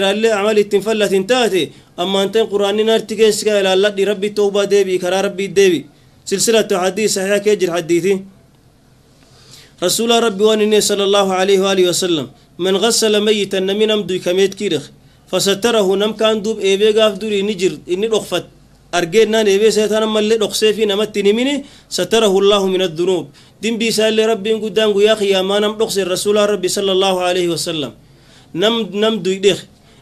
إن الله أعمال التنفلة تنتهي أما أنت القرآن نرتكس إلى الله ربي توبة ديبي كرا ربي ديبي سلسلة حديث صحيح كجر حديثي رسول ربي واني صلى الله عليه وآله وسلم من غسل ميتا نمي نمدو كميت كيرخ فستره نم كان دوب إيبي غاف دوري نجر إني رخفت أرجينا نبي سيتنا ما اللي نقصي فينا ما تنميني ستره الله من الذنوب دين بيسال ربي قدام يا أخي يا ما نم رسول ربي صلى الله عليه وسلم نم نم دو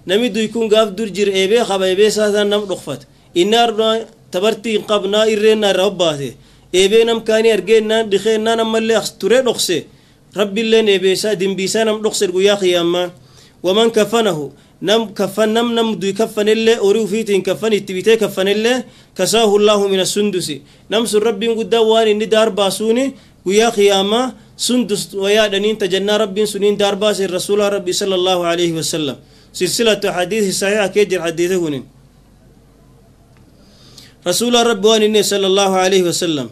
نمي دويكون قاف درجر إيبي خبا إيبي ساسا نم رخفت إنار تبرتي قبنا إرين رباته إيبي نم كاني أرجينا دخينا نم اللي أخستوري رخسي ربي اللي إيبي سا دنبيسا نم رخسي يا خياما ومن كفنه نم كفن نم نم دوي كفن اللي أوريو فيتين كفن التبيتي كفن اللي كساه الله من السندس نم سر ربي قد وان إني دار باسوني ويا خياما سندس ويا دنين تجنى ربي سنين دار باس الرسول ربي صلى الله عليه وسلم سلسلة حديث صحيح حديثه حديثهن رسول رب وانني صلى الله عليه وسلم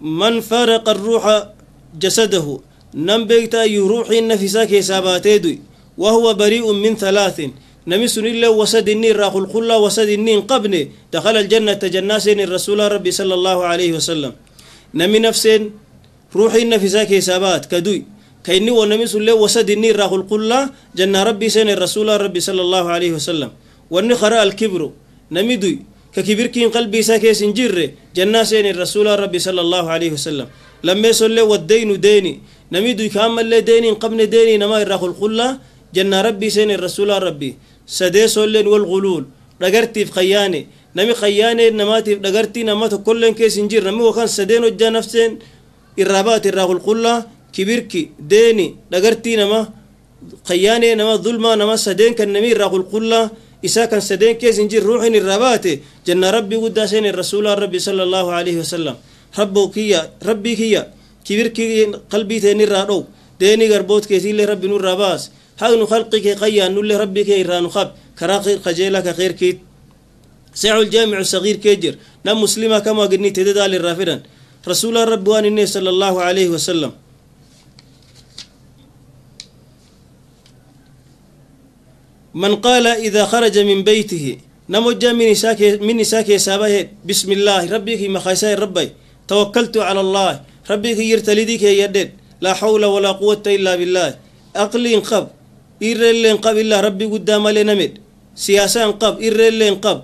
من فارق الروح جسده نم بيتا يروح النفسا كيساباتيدو وهو بريء من ثلاث نمسن إلا وسد النين راق القلة وسد النين قبني دخل الجنة جناسين الرسول ربي صلى الله عليه وسلم نمي نفسين روحي النفسا كيسابات كدوي كإني ونمي سلّي وسدني راه القلة جنة ربي سين الرسول ربي صلى الله عليه وسلم وأني خرا الكبر نمي دوي ككبر كين قلبي ساكي سنجر جنة سين الرسول ربي صلى الله عليه وسلم لما سلّي والدين ديني نمي دوي كامل لي ديني قبل ديني نما راه القلة جنة ربي سين الرسول ربي سدي سلّي والغلول رقرتي في خياني نمي خياني نماتي رقرتي نماتو كلن كيس نجر نمي وكان سدين وجا نفسين الرابات الراه القلة kibirki deeni dhagartii nama qayyaanee nama dhulmaa nama sadeen kan namii irraa qulqullaa isaa kan sadeen keessa hin jirre ruuxin irraa baate janna rabbii guddaa seeneen rasuulaan rabbi sala allahu alaihi wasalam rabboo kiyya rabbii kiyya kibirkii qalbii teen irraa dhow deeni garboot keetiillee rabbi nurraa baas haqnu khalqii kee qayyaannullee rabbii kee irraa nu qab karaa qajeelaa ka qeerkiit سعو الجامع الصغير كيجر نم مسلمة كما قلني تدال الرافدان رسول ربوان النبي صلى الله عليه وسلم من قال إذا خرج من بيته نمجا من ساكي من ساكي سابه بسم الله ربك مخيساي ربي توكلت على الله ربك يرتلديك يدد لا حول ولا قوة إلا بالله أقلي انقب إيرلي انقب إلا ربي قدام لنمد سياسة انقب إيرلي انقب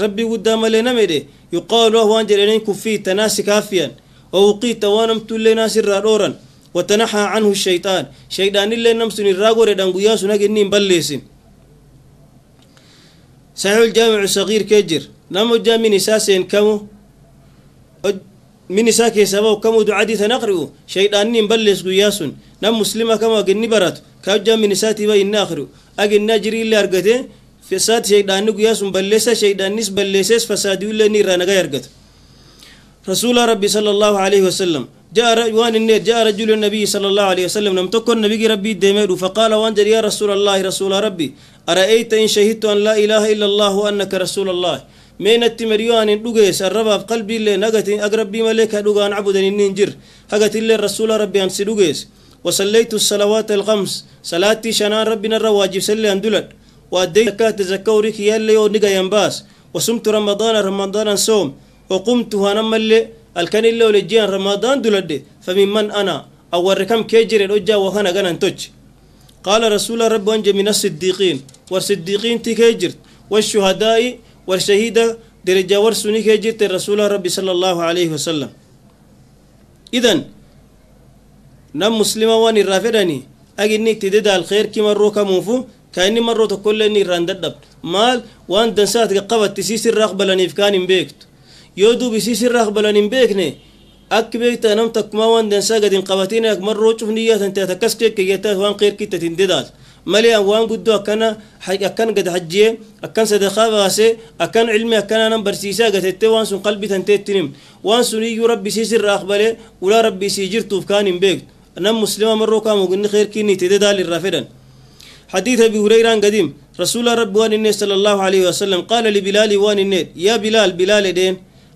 ربي قدام لنمد يقال وهو أنجل إنك في تناسي كافيا ووقيت وانمت لناس الرارورا وتنحى عنه الشيطان شيطان اللي نمسني الراغور دانقياس ناقنين بلسن صحيح جامع صغير كجر نمو جا من إساسين كمو من ساكي سباو كمو دعادي شيطان شيطاني بلس قياسون نم مسلمة كما أغني برات كاجا من إساتي باي ناخرئو أغن ناجري اللي أرغته فساد شيطاني قياسون بلسة شيطانيس بلسة فسادي اللي نيرانا غيرغت رسول ربي صلى الله عليه وسلم جاء وان النير جاء رجل النبي صلى الله عليه وسلم لم تكن نبي ربي ديمير فقال وانجر يا رسول الله رسول ربي أرأيت إن شهدت أن لا إله إلا الله وأنك رسول الله من التمريان دغيس الرباب قلبي اللي نغتين أقرب ملك دغان عبدني ننجر هغت اللي رسول ربي أنسي دغيس وصليت الصلوات الخمس صلاتي شنان ربنا الرواجب سلي أندلت وأديت زكاة زكوريك يلي ونقا ينباس وصمت رمضان رمضان صوم وقمت هنم اللي halkan illee wal ejjeen ramadaan duladde famimman ana awwarrikam kee jireen hojjaa wakana ganan toch qaala rasuula rabbi wanja min asiddiiqiin war siddiiqiinti kee jirt washuhadaa'i war shahiida درجة ورسوني كجيت رسول ربي صلى الله عليه وسلم إذن نم مسلمة وان الرافداني أجنك تدد الخير كما روكا موفو كأني مرة تقول لني راندد مال وان دنسات قبت تسيس الرقبة لنفكان بيكت yoo dubisii sirraa balan hin beekne akki beektaa nam takkuma waan dansaa gad hin qabatin marroo cufni yaatan taate akkas keekke yaataat waan qeerkittaat hin dedaat malee waan guddoo akkana akkan gad hajjee akkan sadaqaa baase akkan cilmi akkanaanan barsiisaa gatette waan sun qalbii tanteettinim waan sun iyyuu rabbi sii sirraa aqbale ulaa rabbi sii jirtuuf kaan hin beektu nam muslima marroo kaamuginni qeerkiinni itti dedaal irraa fedhan حديث أبي هريرة قديم رسول رب وان صلى الله عليه وسلم قال لبلال وان يا بلال بلال دين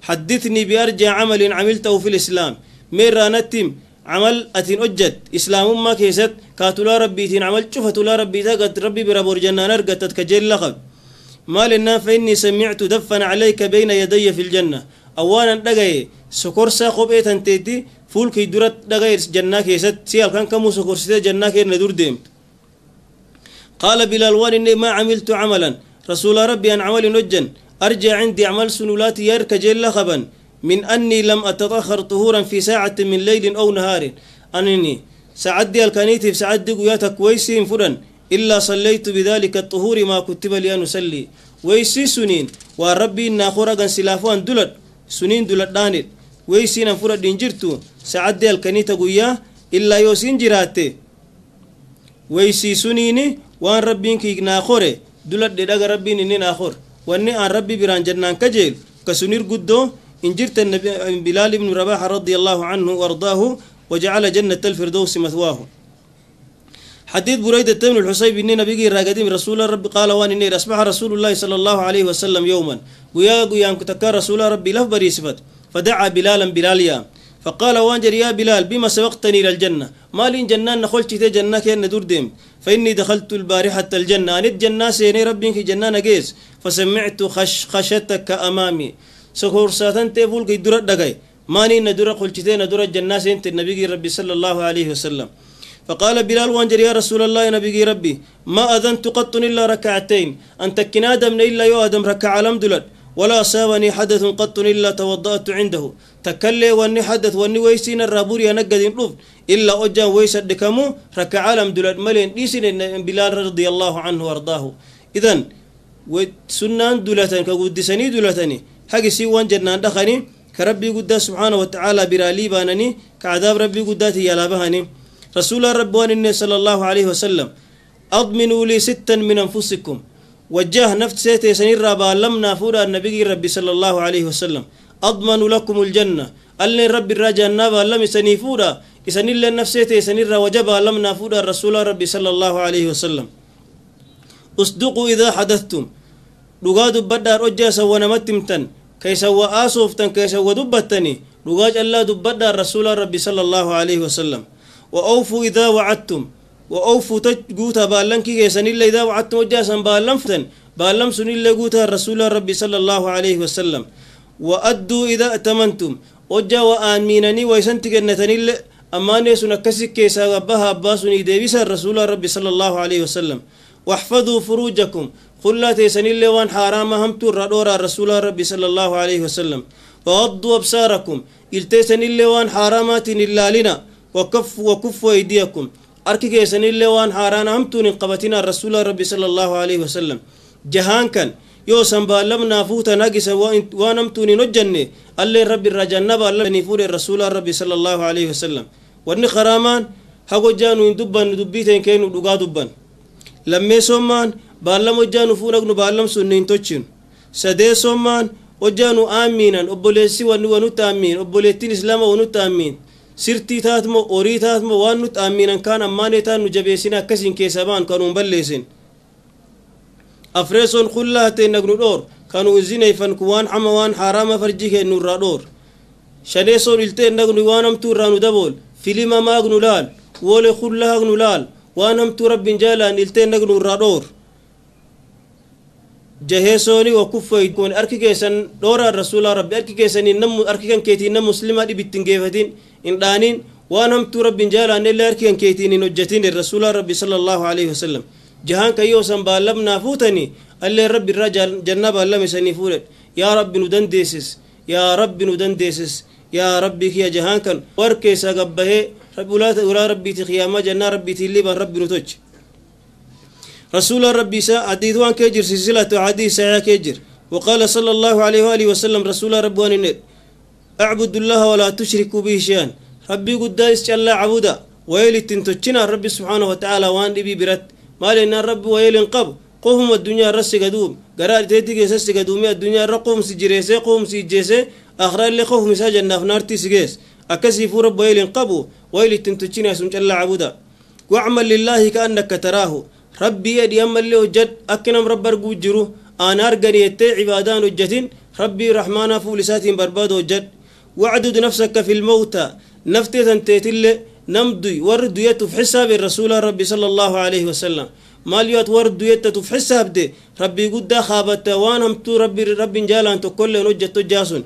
حدثني بأرجى عمل عملته في الإسلام ميرا نتم عمل أتين أجد إسلام ما كيست كاتولا ربي تين عمل شوف لا ربي تاقت ربي برابور جنة نرقتت كجل لقب ما لنا فإني سمعت دفن عليك بين يدي في الجنة أوانا أولا سكر سكرسا قبئة تيتي فول كي درت دقي جنة كيست سيال كان كمو ستا جنة كير ندور ديم قال بلالوان إني ما عملت عملا رسول ربي أن عمل نجن أرجع عندي أعمال سنولات يارك جيل خبا من أني لم أتطخر طهورا في ساعة من ليل أو نهار أنني سعدي الكنيتي في سعدي قياتا ويسين فرن إلا صليت بذلك الطهور ما كتب لي أن أسلي ويسي سنين وربي إنا خرقا أن دولت سنين دولت دانت ويسين أنفرد إنجرتو سعدي الكنيتا قياه إلا يوسين جراتي ويسي سنيني وان ربين إنا خوري دولت دي ربي إني ناخور واني ان ربي بران جنان كجيل كسنير قدو ان جرت بلال بن رباح رضي الله عنه وارضاه وجعل جنة الفردوس مثواه حديث بريدة بن الحصيب إن نبي راقدين رسول رب قال وان إني أسمع رسول الله صلى الله عليه وسلم يوما ويا قيام كتكا رسول ربي لف بريسفت فدعا بلالا بلاليا فقال وانجر يا بلال بما سبقتني إلى الجنة ما لين جنان نخلت تي جنة كأن دور ديم فإني دخلت البارحة الجنة أنت جنة سيني ربي في جنة نجيز فسمعت خشخشتك أمامي سكور ساتن تيفول كي درة دقاي ماني ندرة قلت تي ندرة جنة سنت النبي ربي صلى الله عليه وسلم فقال بلال وانجر يا رسول الله نبي ربي ما أذنت قط إلا ركعتين أن تكن آدم إلا يو آدم ركع لم دلت ولا ساوني حدث قط إلا توضأت عنده تكلي واني حدث واني ويسين الرابور يا نقد نوف إلا أجان ويسد دكمو ركع عالم دولت ملين ديسين بلال رضي الله عنه وارضاه إذن وسنان دولتان كقدسني دولتاني حق سي وان جنان دخني كربي قد سبحانه وتعالى برالي بانني كعذاب ربي قداتي يا لابهني رسول ربوان النبي صلى الله عليه وسلم أضمنوا لي ستا من أنفسكم وجه نفسيتي سنير رابا لم نافورا النبي ربي صلى الله عليه وسلم أضمن لكم الجنة ألا رب الرجاء نبا لم يسنفورا إسن الله نفسه إسن الله وجبا لم نافورا رسول ربي صلى الله عليه وسلم أصدقوا إذا حدثتم لغاد بدر أجا سوى نمتمتن كي سوى آسوفتن كي سوى دبتني لغاد الله دبدر رسول ربي صلى الله عليه وسلم وأوفوا إذا وعدتم وأوفوا تجوتا بالنكي كي سن الله إذا وعدتم أجا سن بالنفتن بالنفسن الله جوتا رسول ربي صلى الله عليه وسلم وأدوا إذا أتمنتم أجا وآن وآمينني ويسنت جنتني أماني سنكسك كيسا ربها أباسني ديبسا الرسول ربي صلى الله عليه وسلم واحفظوا فروجكم قل لا تيسن اللي وان حرام هم تردور الرسول ربي صلى الله عليه وسلم وغضوا أبصاركم التيسن اللي وان حرامات إلا لنا وكف وكفوا أيديكم أركي كيسن اللي وان حرام هم تنقبتنا الرسول ربي صلى الله عليه وسلم جهان كان yoo san baallamnaa fuuta nagisa waan hamtuun hin hojjanne alleen rabbi irraa jannaa baallamanii fuudhe rasuulaan rabbi sallallahu alaihi wasallam wanni qaraamaan hagojjaa nu hin dubbannu dubbii ta'in kennu dhugaa dubban lammeessommaan baallam hojjaa nu fuudhagnu baallam sun hin tochinu sadeessommaan hojjaa nu aamiinan obboleessi wanni wanutti aamiin obboleettiin islaama wanutti aamiin sirtii taatmo horii taatmo waan nutti aamiinan kaan ammaanee taan nu jabeessina akkasiin keessaa ba'an kanuun balleessin afreesoon qullaa ta'e nagnu dhoor kanu izineefan ku waan hama waan haaraama farji kennu irraa dhoor shaneesoon iltee nagnu waan hamtuu irraa nu dabool filima maagnu laal wole qullaa hagnu laal waan hamtuu rabbin jaalaan iltee nagnu irraa dhoor jaheesooni wakufaykun arki keessan dhooraan rasuula rabbi arki keessan arki kan keetiin nam muslima dhib ittin geefatin hin dhaanin waan hamtuu rabbin jaalaan illee arki kan keetiin hin hojjatin rasuula rabbi sala allahu aleyhi wasalam جهان كيو سنبا لم نافوتني اللي ربي الرجل جنبا لم سني فولد يا رب ندن ديسس يا رب ندن ديسس يا ربي كيا جهان كان وركيسا قبه رب ولا ولا ربي تخيام جنا ربي تلي بان ربي نتوج رسول ربي سا عديد وان كيجر سلسلة عديد ساعة كيجر وقال صلى الله عليه وآله وسلم رسول ربوان النير أعبد الله ولا تشركوا به شيئا ربي قد قدايس جل عبودا ويلي تنتجنا ربي سبحانه وتعالى وان ربي برت maalinnaan rabbi wayeelin qabu qofuma addunyaa irra siga duume garaa isheetti keessa siga duume addunyaa irra qofumsi jireessee qofumsi ijjeessee akhraa illee qofum isaa jannaaf naartii si geesse akkasiifuu rabbi wayeelin qabu wayil ittiin tuchinaa sun callaa cabuda wacmal lillaahi ka'annakka taraahu rabbii edhi ammallee hojjad akka nam rabbi arguu jiru aan argani ettee cibaadaan hojjatin rabbii rahmaanaa fuul isaatiin barbaadu hojjad wacdud nafsakka filmawta naftee tanteetillee نمدي ورد يتو في حساب الرسول ربي صلى الله عليه وسلم ماليات ورد يتو في حساب دي ربي قد خابت وان همتو ربي ربي جالا انتو كل نجتو جاسون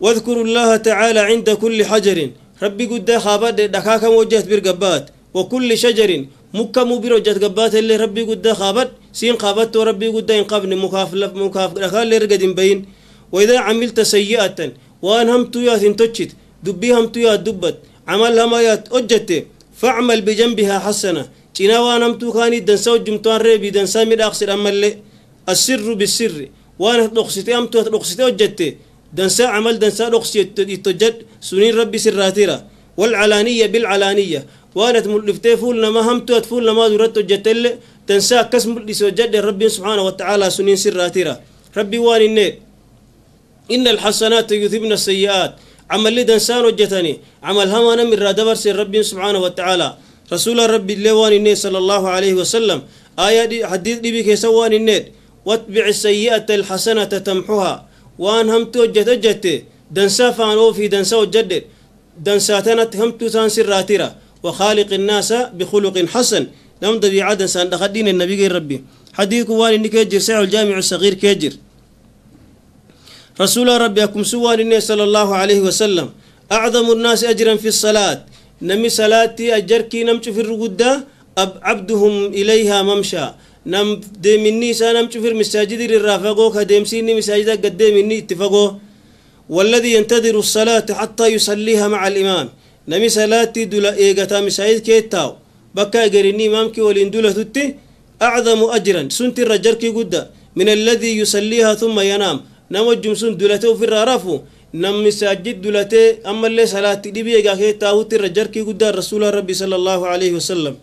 واذكروا الله تعالى عند كل حجر ربي قد خابت دكاكا وجهت برقبات وكل شجر مكة مبير وجهت قبات اللي ربي قد خابت سين خابت وربي قد ينقبني مكافلة مكافلة خالي رقد بين وإذا عملت سيئة وأن همتو يا ثنتوشت دبي همتو دبت عمل لما أجت فعمل بجنبها حسنة تنا وانمتو كاني دنسا وجمتوان ريبي دنسا ميد أقصد أمال السر بالسر وانا تنقصتي أمتو تنقصتي أجت دنسا عمل دنسا نقصي يتجد سنين ربي سراتيرا والعلانية بالعلانية وانا تملفتي فولنا ما همتو تفولنا ما دورت اللي تنسا كسم لسجد ربي سبحانه وتعالى سنين سراتيرا ربي وان إن الحسنات يذهبن السيئات عمل لي دنسان وجتني عمل هما نم الرادبر سير ربي سبحانه وتعالى رسول ربي لوان النبي صلى الله عليه وسلم آية حديث لي بكي سوان النيد واتبع السيئة الحسنة تمحوها وان هم توجت جت دنسا فانو في دنسا وجدد دنسا تنت هم تسان سراترة وخالق الناس بخلق حسن نم دبيعة دنسان دخدين النبي ربي حديث وان النكاجر ساعة الجامع الصغير كاجر رسول رب أكم سوى صلى الله عليه وسلم أعظم الناس أجرا في الصلاة نمي صلاتي أجركي نمت في الرقدة أب عبدهم إليها ممشى نم ديمني سنمت في المساجد للرافقو سيني مساجد قد ديمني اتفقو والذي ينتظر الصلاة حتى يصليها مع الإمام نمي صلاتي دولا إيغتا مساجد كيتاو بكا إيغريني ولين دولا تتي أعظم أجرا سنت الرجركي قدّا من الذي يصليها ثم ينام nama jumsun dulatee ofirraa raafu namni saajjid dulatee ammallee salaatti dhibii egaa kee taahutti irra jarkii guddaa rasuula rabbi sala allahu alaihi wasalam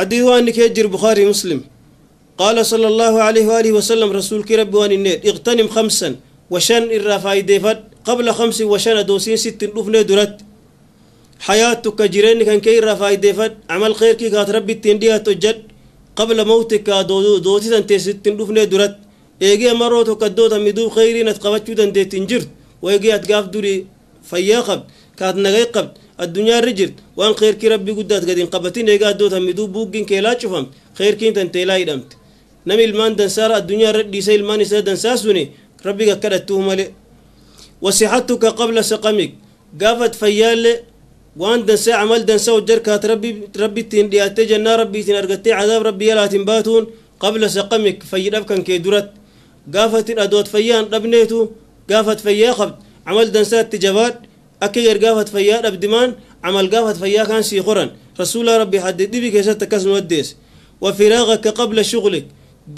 حديث عن كيجر بخاري مسلم قال صلى الله عليه وآله وسلم رسول رب وان النير اغتنم خمسا وشن الرافاي ديفت قبل خمس وشن دوسين ست نفن درت حياتك جيرين كان كي رافاي ديفت عمل خير كي كات ربي تنديها تجد قبل موتك دو دو, دو تنتي ست نفن درت eegee maroo tokkaddoota miduuf khayriin at qabachuu dandeettiin jirtu waegee at gaaf durii fayyaa qabd kaat nagay qabd addunyaarri jirt waan kheerkii rabbii guddaat gad hin qabatin eegaa addoota miduu buuggiin keelaa cufamte kheerkiin tanteelaa hidhamte nam ilmaan dansaara addunyaa irra dhiise ilmaan isaa dansaa suni rabbiga akka dhattuu male wasixatuka qabla saqamik gaafat fayyaalle waan dansaa camal dansaa hojjar kaat rabbittiin dhiyaattee jannaa rabbiitiin argattee cadaab rabbi yalaatiin baatuun qabla saqamik fayyidhab kan kee duratti قافت الأدوات فيان ربنيتو قافت فيا خبت عمل دنسات تجابات أكير قافت فيا أبدمان عمل قافت فيا كان سيخورا رسول ربي حدد بك يسات كسن وديس وفراغك قبل شغلك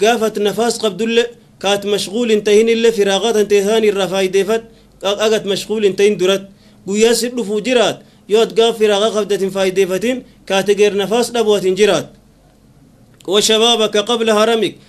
قافت نفاس الله كانت مشغول انتهين الله فراغات انتهان الرفاي ديفت أقت مشغول انتهين درت قياس الرفو جرات يود قاف فراغة قبدة فاي ديفتين غير نفاس نبوة جرات وشبابك قبل هرمك